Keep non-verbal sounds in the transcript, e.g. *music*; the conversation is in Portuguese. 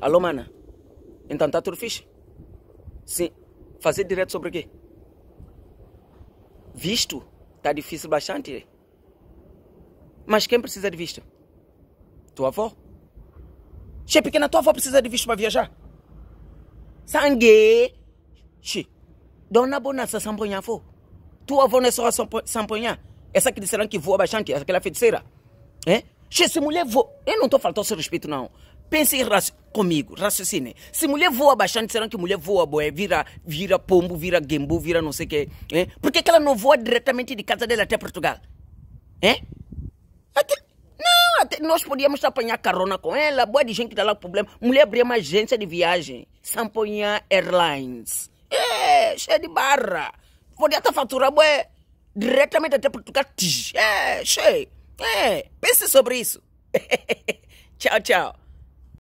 Alô, mana? Então tá tudo fixe? Sim. Fazer direto sobre o quê? Visto? Tá difícil bastante. É? Mas quem precisa de visto? Tua avó? Che, pequena, tua avó precisa de visto para viajar. Sangue! Che, dona Bonança Samponhafo. Tua avó não é só samponha. Essa que disseram que voa bastante, aquela feiticeira. hein? É? Che, se mulher voa... Eu não tô faltando seu respeito, não. Pensem comigo, raciocinem. Se mulher voa bastante, será que mulher voa boé? Vira, vira pombo, vira gembu, vira não sei o quê. É? Por que, que ela não voa diretamente de casa dela até Portugal? É? Até, não, até nós podíamos apanhar carona com ela. Boa de gente que dá lá problema. Mulher abrir uma agência de viagem. Samponha Airlines. É, cheia de barra. Podia estar faturar boé diretamente até Portugal. É, cheia. É, pense sobre isso. *laughs* tchau, tchau.